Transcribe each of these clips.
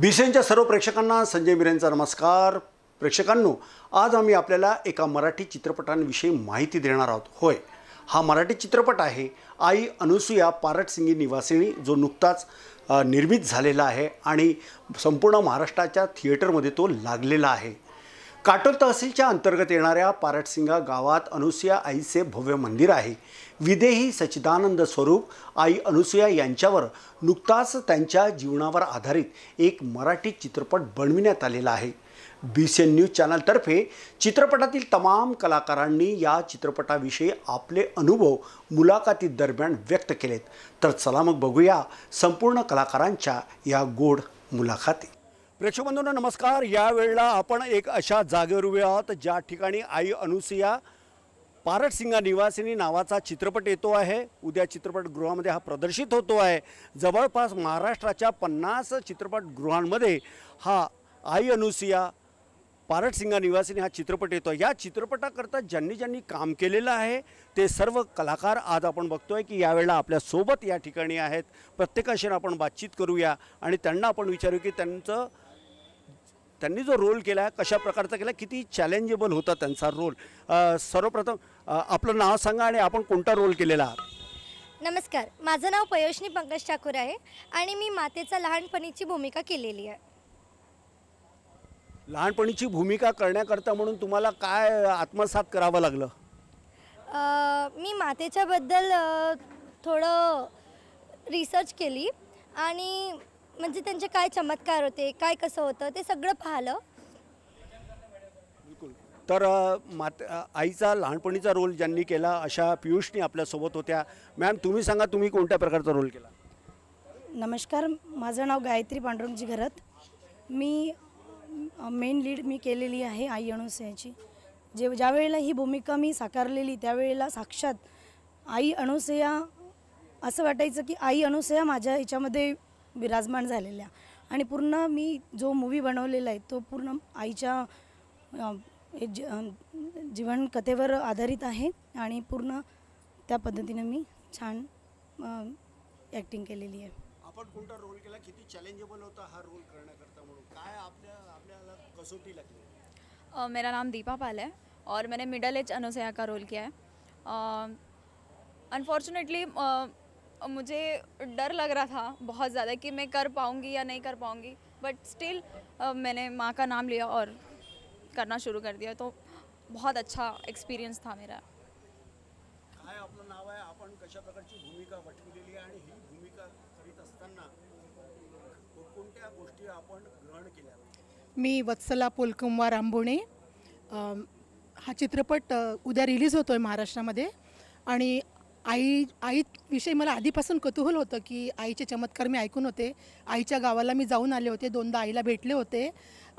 बीसेनच्या सर्व प्रेक्षकांना संजय मिरेंचा नमस्कार प्रेक्षकांनो आज आम्ही आपल्याला एका मराठी चित्रपटांविषयी माहिती देणार आहोत होय हा मराठी चित्रपट आहे आई अनुसुया पारटसिंगी निवासिनी जो नुकताच निर्मित झालेला आहे आणि संपूर्ण महाराष्ट्राच्या थिएटरमध्ये तो लागलेला आहे काटोल तहसीलच्या अंतर्गत येणाऱ्या पारटसिंगा गावात अनुसुया आईचे भव्य मंदिर आहे विदेही सच्चिदानंद स्वरूप आई अनुसुया यांच्यावर नुकताच त्यांच्या जीवनावर आधारित एक मराठी चित्रपट बनविण्यात आलेला आहे बी सी एन न्यूज चॅनलतर्फे चित्रपटातील तमाम कलाकारांनी या चित्रपटाविषयी आपले अनुभव मुलाखती दरम्यान व्यक्त केलेत तर चला मग बघूया संपूर्ण कलाकारांच्या या गोड मुलाखती प्रेक्षकबंधूंना नमस्कार यावेळेला आपण एक अशा जागेवर उभे आहोत ज्या ठिकाणी आई अनुसिया पारटसिंगा निवासिनी नावाचा चित्रपट येतो आहे उद्या चित्रपटगृहामध्ये हा प्रदर्शित होतो आहे जवळपास महाराष्ट्राच्या पन्नास चित्रपटगृहांमध्ये हा आई अनुसिया पारटसिंगा निवासिनी हा चित्रपट येतो या चित्रपटाकरता ज्यांनी ज्यांनी काम केलेलं आहे ते सर्व कलाकार आज आपण बघतो आहे की यावेळेला आपल्यासोबत या ठिकाणी आहेत प्रत्येकाशी आपण बातचीत करूया आणि त्यांना आपण विचारू की त्यांचं त्यांनी जो रोल केला कशा प्रकारचा केला किती चॅलेंजेबल होता त्यांचा रोल सर्वप्रथम आपलं नाव सांगा आणि आपण कोणता रोल केलेला आहात नमस्कार माझं नाव पयोशनी पंकज ठाकूर आहे आणि मी मातेचा लहानपणीची भूमिका केलेली आहे लहानपणीची भूमिका करण्याकरता म्हणून तुम्हाला काय आत्मसात करावं लागलं मी मातेच्याबद्दल थोडं रिसर्च केली आणि म्हणजे त्यांचे काय चमत्कार होते काय कसं होतं ते सगळं पाहिलं तर मात आईचा लहानपणीचा रोल ज्यांनी केला अशा पियुषनी आपल्यासोबत होत्या मॅम तुम्ही सांगा तुम्ही कोणत्या प्रकारचा रोल केला नमस्कार माझं नाव गायत्री पांडुरंगजी घरत मी मेन लीड मी केलेली आहे आई अणुसयाची जे ज्यावेळेला ही भूमिका मी साकारलेली त्यावेळेला साक्षात आई अणुसया असं वाटायचं की आई अणुसया माझ्या याच्यामध्ये विराजमान झालेल्या आणि पूर्ण मी जो मूवी बनवलेला आहे तो पूर्ण आईच्या जीवन जीवनकथेवर आधारित आहे आणि पूर्ण त्या पद्धतीने मी छान ॲक्टिंग केलेली आहे आपण कोणता रोल केला किती चॅलेंजेबल होता हा रोल करण्याकरता म्हणून काय आपल्याला कसोटी लागली मेरा नाम दीपा पाल है और मैंने मिडल एज अनुसया का रोल किया है अनफॉर्चुनेटली मुझे डर लग रहा था बहुत ज़्यादा कि मैं कर पाऊँगी या नहीं कर पाऊँगी बट स्टिल मैंने माँ का नाम लिया और करना शुरू कर दिया तो बहुत अच्छा एक्सपीरियंस था मेरा मी वत्सला पोलकुंवार आंबोणे हा चित्रपट उद्या रिलीज होतो आहे महाराष्ट्रामध्ये आणि आई आईविषयी मला आधीपासून कुतूहल होतं की आईचे चमत्कार मी ऐकून होते आईच्या गावाला मी जाऊन आले होते दोनदा आईला भेटले होते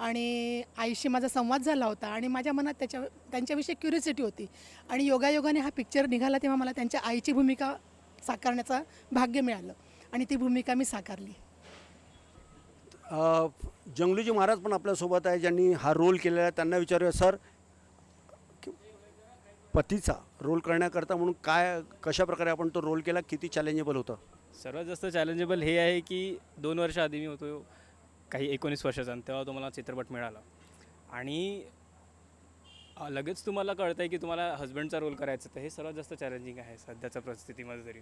आणि आईशी माझा संवाद झाला होता आणि माझ्या मनात त्याच्या त्यांच्याविषयी क्युरिसिटी होती आणि योगायोगाने हा पिक्चर निघाला तेव्हा मला त्यांच्या आईची भूमिका साकारण्याचा भाग्य मिळालं आणि ती भूमिका मी साकारली जंगलूजी महाराज पण आपल्यासोबत आहे ज्यांनी हा रोल केलेला आहे त्यांना विचारूया सर पतीचा रोल करण्याकरता म्हणून काय कशाप्रकारे आपण तो रोल केला किती चॅलेंजेबल होतं सर्वात जास्त चॅलेंजेबल हे आहे की दोन वर्ष आधी मी होतो काही एकोणीस वर्षाचा आणि तेव्हा तुम्हाला चित्रपट मिळाला आणि लगेच तुम्हाला कळतं आहे की तुम्हाला हस्बंडचा रोल करायचा तर हे सर्वात जास्त चॅलेंजिंग आहे सध्याच्या परिस्थितीमध्ये जरी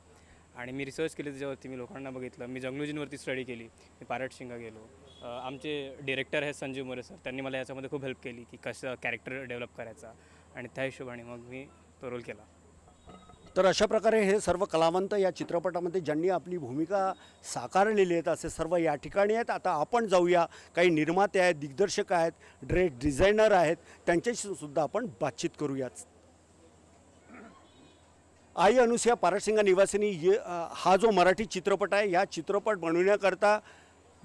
आणि मी रिसर्च केली त्याच्यावरती मी लोकांना बघितलं मी जंगलोजींवरती स्टडी केली मी पारट शिंगा गेलो आमचे डिरेक्टर आहेत संजीव मोरे सर त्यांनी मला याच्यामध्ये खूप हेल्प केली की कसं कॅरेक्टर डेव्हलप करायचा आणि त्या हिशोबाने मग मी तो रोल केला तर अशा प्रकारे हे सर्व कलावंत या चित्रपटामध्ये ज्यांनी आपली भूमिका साकारलेली आहेत असे सर्व या ठिकाणी आहेत आता आपण जाऊया काही निर्माते आहेत दिग्दर्शक आहेत ड्रेस डिझायनर आहेत त्यांच्याशी सुद्धा आपण बातचीत करूयाच आई अनुसया पारसिंगा निवासिनी हा जो मराठी चित्रपट आहे या चित्रपट बनवण्याकरता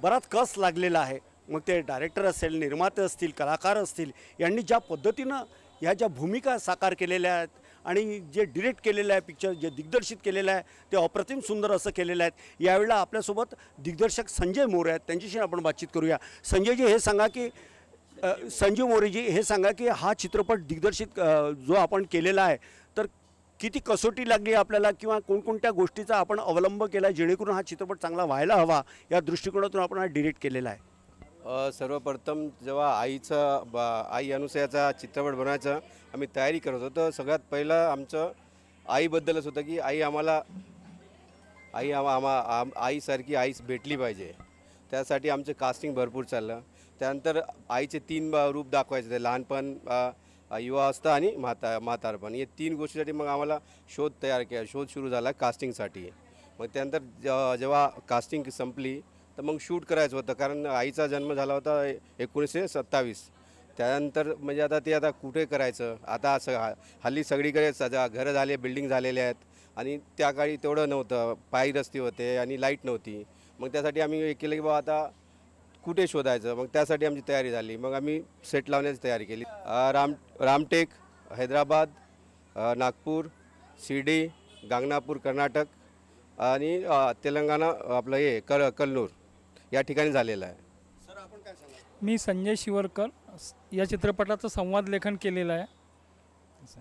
बराच कस लागलेला आहे मग ते डायरेक्टर असेल निर्माते असतील कलाकार असतील यांनी ज्या पद्धतीनं ह्या ज्या भूमिका साकार केलेल्या आहेत आणि जे डिरेक्ट केलेलं आहे पिक्चर जे दिग्दर्शित केलेलं आहे ते अप्रतिम सुंदर असं केलेलं आहे यावेळेला आपल्यासोबत दिग्दर्शक संजय मोरे आहेत त्यांच्याशी आपण बातचीत करूया संजयजी हे सांगा की संजय मोरेजी हे सांगा की हा चित्रपट दिग्दर्शित जो आपण केलेला आहे तर किती कसोटी लागली आपल्याला किंवा कोणकोणत्या गोष्टीचा आपण अवलंब केला जेणेकरून हा चित्रपट चांगला व्हायला हवा या दृष्टिकोनातून आपण हा डिरेक्ट केलेला आहे सर्वप्रथम जेव्हा आईचं बा आई अनुसयाचा चित्रपट बनवायचा आम्ही तयारी करत होतो तर सगळ्यात पहिलं आमचं आईबद्दलच होतं की आई आम्हाला आई आम आम्हा आम आईसारखी आई भेटली पाहिजे त्यासाठी आमचं कास्टिंग भरपूर चाललं त्यानंतर आईचे तीन रूप दाखवायचे ते लहानपण युवा अवस्था आणि म्हाता म्हातारपण या तीन गोष्टीसाठी मग आम्हाला शोध तयार केला शोध सुरू झाला कास्टिंगसाठी मग त्यानंतर जेव्हा कास्टिंग संपली तर मग शूट करायचं होतं कारण आईचा जन्म झाला होता एकोणीसशे सत्तावीस त्यानंतर म्हणजे आता ते आता कुठे करायचं आता स हल्ली सगळीकडे सजा घरं झाले बिल्डिंग झालेले आहेत आणि त्या काळी तेवढं नव्हतं पायी रस्ते होते आणि लाईट नव्हती मग त्यासाठी आम्ही हे केलं की बाबा आता कुठे शोधायचं मग त्यासाठी आमची तयारी झाली मग आम्ही सेट लावण्याची तयारी केली राम रामटेक हैदराबाद नागपूर शिर्डी गांगनापूर कर्नाटक आणि तेलंगणा आपलं हे कल कल्लूर या ठिकाणी झालेलं आहे सर आपण काय मी संजय शिवरकर या चित्रपटाचं संवाद लेखन केलेलं आहे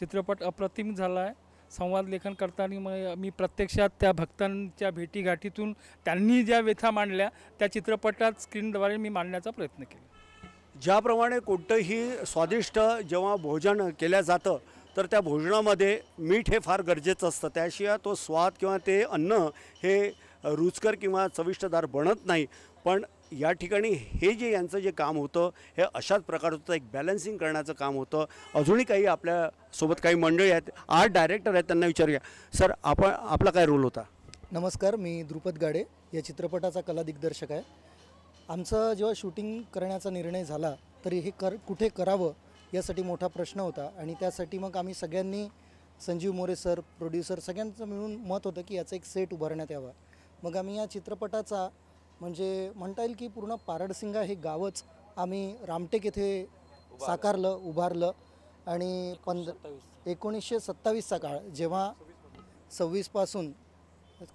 चित्रपट अप्रतिम झाला आहे संवाद लेखन करताना मग मी प्रत्यक्षात त्या भक्तांच्या भेटीगाठीतून त्यांनी ज्या व्यथा मांडल्या त्या चित्रपटात स्क्रीनद्वारे मी मांडण्याचा प्रयत्न केला ज्याप्रमाणे कोणतंही स्वादिष्ट जेव्हा भोजन केलं जातं तर त्या भोजनामध्ये मीठ हे फार गरजेचं असतं त्याशिवाय तो स्वाद किंवा ते अन्न हे रुचकर किंवा चविष्टदार बनत नाही पण या ठिकाणी हे जे यांचं जे काम होतं हे अशाच प्रकार होतं एक बॅलन्सिंग करण्याचं काम होतं अजूनही काही आपल्यासोबत काही मंडळी आहेत आर्ट डायरेक्टर आहेत त्यांना विचारूया सर आपण आपला काय रोल होता नमस्कार मी द्रुपद गाडे या चित्रपटाचा कला दिग्दर्शक आहे आमचं जेव्हा शूटिंग करण्याचा निर्णय झाला तरी हे कर कुठे करावं यासाठी मोठा प्रश्न होता आणि त्यासाठी मग आम्ही सगळ्यांनी संजीव मोरे सर प्रोड्युसर सगळ्यांचं मिळून मत होतं की याचा एक सेट उभारण्यात यावा मग आम्ही या चित्रपटाचा म्हणजे म्हणता येईल की पूर्ण पारडसिंगा हे गावच आम्ही रामटेक येथे साकारलं उभारलं आणि पंद एकोणीसशे सत्तावीसचा काळ जेव्हा सव्वीसपासून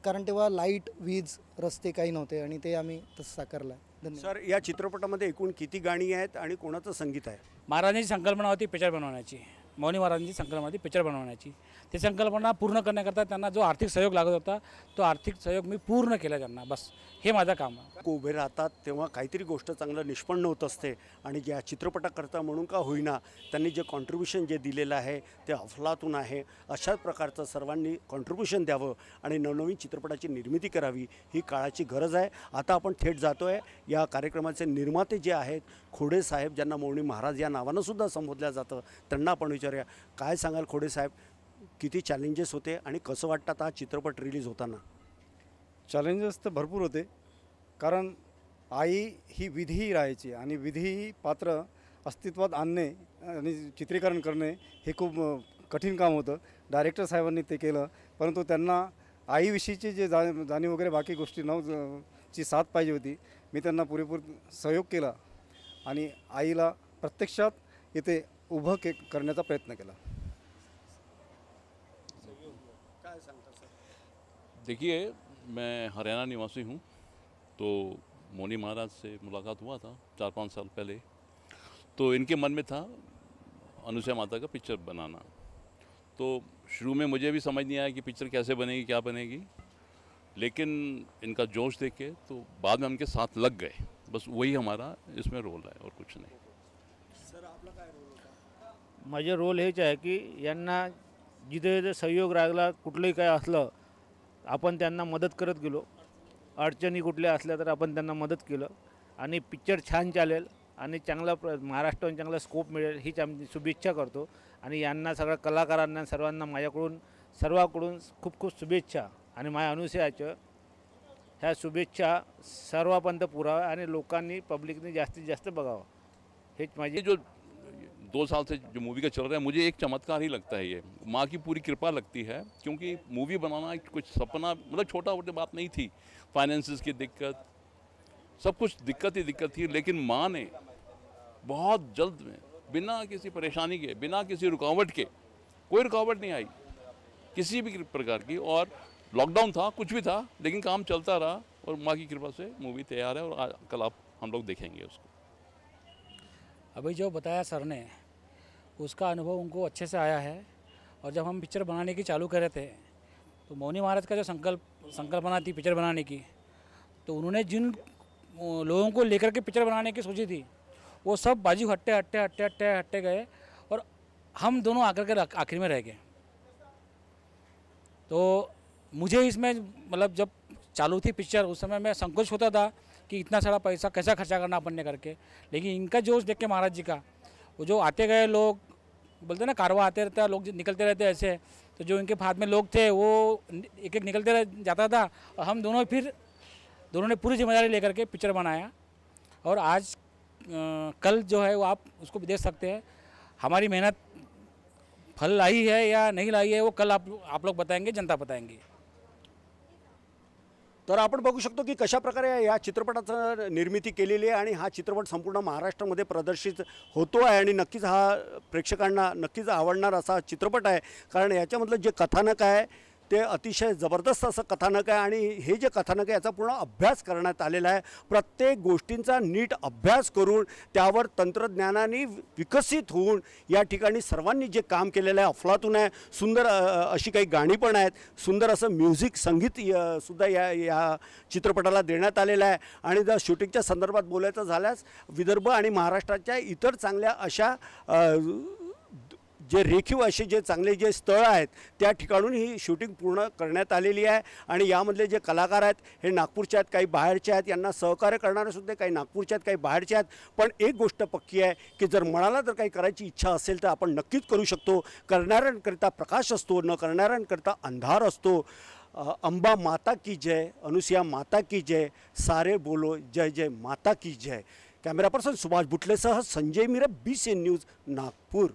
कारण तेव्हा लाईट वीज रस्ते काही नव्हते आणि ते आम्ही तसं साकारलं सर या चित्रपटामध्ये एकूण किती गाणी आहेत आणि कोणाचं संगीत आहे महाराजांची संकल्पना होती पिक्चर बनवण्याची मौनी महाराजांची संकल्पना पिक्चर बनवण्याची ती संकल्पना पूर्ण करण्याकरता त्यांना जो आर्थिक सहयोग लागत होता तो आर्थिक सहयोग मी पूर्ण केला त्यांना बस हे माझं काम उभे राहतात तेव्हा काहीतरी गोष्ट चांगलं निष्पन्न होत असते आणि ज्या चित्रपटाकरता म्हणून का होईना त्यांनी जे कॉन्ट्रीब्युशन जे दिलेलं आहे ते अफलातून आहे अशाच प्रकारचं सर्वांनी कॉन्ट्रीब्युशन द्यावं आणि नवनवीन चित्रपटाची निर्मिती करावी ही काळाची गरज आहे आता आपण थेट जातो आहे या कार्यक्रमाचे निर्माते जे आहेत खोडे साहेब ज्यांना मौनी महाराज या नावानं सुद्धा संबोधल्या जातं त्यांना आपण घ्या काय सांगाल खोडे साहेब किती चॅलेंजेस होते आणि कसं वाटतात हा चित्रपट रिलीज होताना चॅलेंजेस तर भरपूर होते कारण आई ही विधी राहायची आणि विधी पात्र अस्तित्वात आणणे आणि चित्रीकरण करणे हे खूप कठीण काम होतं डायरेक्टर साहेबांनी ते केलं परंतु त्यांना आईविषयीची जे जा जाणीव वगैरे बाकी गोष्टी नव ची साथ पाहिजे होती मी त्यांना पुरेपूर सहयोग केला आणि आईला प्रत्यक्षात इथे उभ के का प्रयत्न किया देखिए मैं हरियाणा निवासी हूँ तो मोनी महाराज से मुलाकात हुआ था चार पाँच साल पहले तो इनके मन में था अनुसया माता का पिक्चर बनाना तो शुरू में मुझे भी समझ नहीं आया कि पिक्चर कैसे बनेगी क्या बनेगी लेकिन इनका जोश देख के तो बाद में उनके साथ लग गए बस वही हमारा इसमें रोल है और कुछ नहीं माझे रोल हेच आहे की यांना जिथे जिथे सहयोग राहिला कुठलंही काय असलं आपण त्यांना मदत करत गेलो अडचणी कुठल्या असल्या तर आपण त्यांना मदत केलं आणि पिक्चर छान चालेल आणि चांगला प्र महाराष्ट्राने चांगला स्कोप मिळेल हीच आमची शुभेच्छा करतो आणि यांना सगळ्या कलाकारांना सर्वांना माझ्याकडून सर्वाकडून खूप खूप शुभेच्छा आणि माझ्या अनुसयाचं ह्या शुभेच्छा सर्वापर्यंत पुराव्या आणि लोकांनी पब्लिकने जास्तीत जास्त बघावं हेच माझी जो दो साल से जो मूवी का चल रहा है मुझे एक चमत्कार ही लगता है ये माँ की पूरी कृपा लगती है क्योंकि मूवी बनाना कुछ सपना मतलब छोटा मोटी बात नहीं थी फाइनेंसिस की दिक्कत सब कुछ दिक्कत ही दिक्कत थी लेकिन माँ ने बहुत जल्द में बिना किसी परेशानी के बिना किसी रुकावट के कोई रुकावट नहीं आई किसी भी प्रकार की और लॉकडाउन था कुछ भी था लेकिन काम चलता रहा और माँ की कृपा से मूवी तैयार है और आज कल आप हम लोग देखेंगे उसको अभी जो बताया सर ने उसका अनुभव उनको अच्छे से आया है और जब हम पिक्चर बनाने की चालू कर रहे थे तो मौनी महाराज का जो संकल्प संकल्पना थी पिक्चर बनाने की तो उन्होंने जिन लोगों को लेकर के पिक्चर बनाने की सोची थी वो सब बाजू हट्टे हट्टे हट्टे हट्टे हट्टे गए और हम दोनों आकर के आखिर में रह गए तो मुझे इसमें मतलब जब चालू थी पिक्चर उस समय मैं संकोच होता था कि इतना सारा पैसा कैसा खर्चा करना अपन ने करके लेकिन इनका जोश देख के महाराज जी का वो जो आते गए लोग बोलते ना कारवा आते रहता लोग निकलते रहते ऐसे तो जो इनके हाथ में लोग थे वो एक एक निकलते रह जाता था और हम दोनों फिर दोनों ने पूरी जिम्मेदारी लेकर के पिक्चर बनाया और आज कल जो है वो आप उसको भी देख सकते हैं हमारी मेहनत फल लाई है या नहीं लाई है वो कल आप आप लोग बताएंगे जनता बताएंगे तर आपण बघू शकतो की कशा प्रकारे या चित्रपटाचं निर्मिती केलेली आहे आणि हा चित्रपट संपूर्ण महाराष्ट्रामध्ये प्रदर्शित होतो आहे आणि नक्कीच हा प्रेक्षकांना नक्कीच आवडणार असा चित्रपट आहे कारण याच्यामधलं जे कथानक आहे ते अतिशय जबरदस्त असं कथानक आहे आणि हे जे कथानक आहे याचा पूर्ण अभ्यास करण्यात आलेला आहे प्रत्येक गोष्टींचा नीट अभ्यास करून त्यावर तंत्रज्ञानाने विकसित होऊन या ठिकाणी सर्वांनी जे काम केलेलं आहे अफलातून आहे सुंदर अशी काही गाणी पण आहेत सुंदर असं म्युझिक संगीत सुद्धा या या चित्रपटाला देण्यात आलेलं आहे आणि जर शूटिंगच्या संदर्भात बोलायचं झाल्यास विदर्भ आणि महाराष्ट्राच्या इतर चांगल्या अशा जे रेखीव असे जे चांगले जे स्थळं आहेत त्या ठिकाणून ही शूटिंग पूर्ण करण्यात आलेली आहे आणि यामधले जे कलाकार आहेत हे नागपूरच्या आहेत काही बाहेरचे आहेत यांना सहकार्य सुद्धा काही नागपूरच्यात आहेत काही बाहेरचे आहेत पण एक गोष्ट पक्की आहे की जर मनाला जर काही करायची इच्छा असेल तर आपण नक्कीच करू शकतो करणाऱ्यांकरिता प्रकाश असतो न करणाऱ्यांकरिता अंधार असतो अंबा माता की जय अनुसिया माता की जय सारे बोलो जय जय माता की जय कॅमेरा पर्सन सुभाष भुटलेसह Sanjay Mira B C news Nagpur